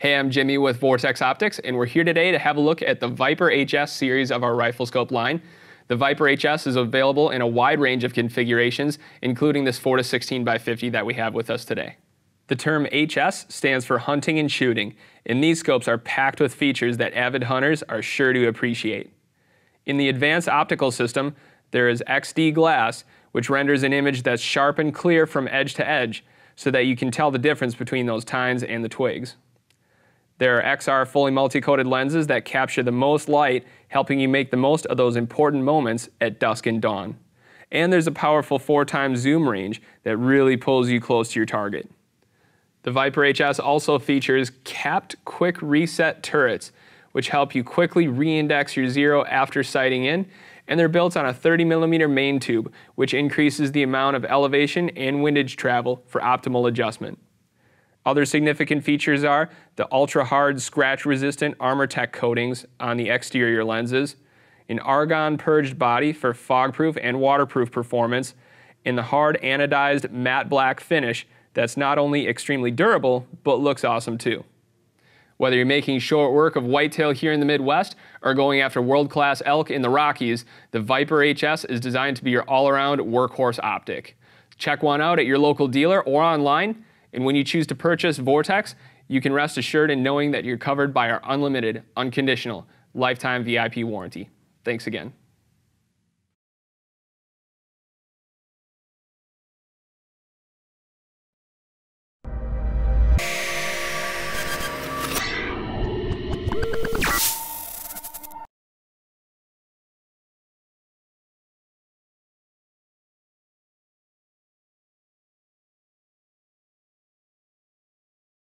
Hey, I'm Jimmy with Vortex Optics, and we're here today to have a look at the Viper HS series of our rifle scope line. The Viper HS is available in a wide range of configurations, including this 4 to 16 by 50 that we have with us today. The term HS stands for hunting and shooting, and these scopes are packed with features that avid hunters are sure to appreciate. In the advanced optical system, there is XD glass, which renders an image that's sharp and clear from edge to edge so that you can tell the difference between those tines and the twigs. There are XR fully multi-coated lenses that capture the most light, helping you make the most of those important moments at dusk and dawn. And there's a powerful 4 times zoom range that really pulls you close to your target. The Viper HS also features capped quick reset turrets, which help you quickly reindex your zero after sighting in and they're built on a 30 millimeter main tube, which increases the amount of elevation and windage travel for optimal adjustment. Other significant features are the ultra-hard, scratch-resistant ArmorTech coatings on the exterior lenses, an argon-purged body for fog-proof and waterproof performance, and the hard anodized matte black finish that's not only extremely durable, but looks awesome too. Whether you're making short work of whitetail here in the Midwest or going after world class elk in the Rockies, the Viper HS is designed to be your all around workhorse optic. Check one out at your local dealer or online, and when you choose to purchase Vortex, you can rest assured in knowing that you're covered by our unlimited, unconditional, lifetime VIP warranty. Thanks again.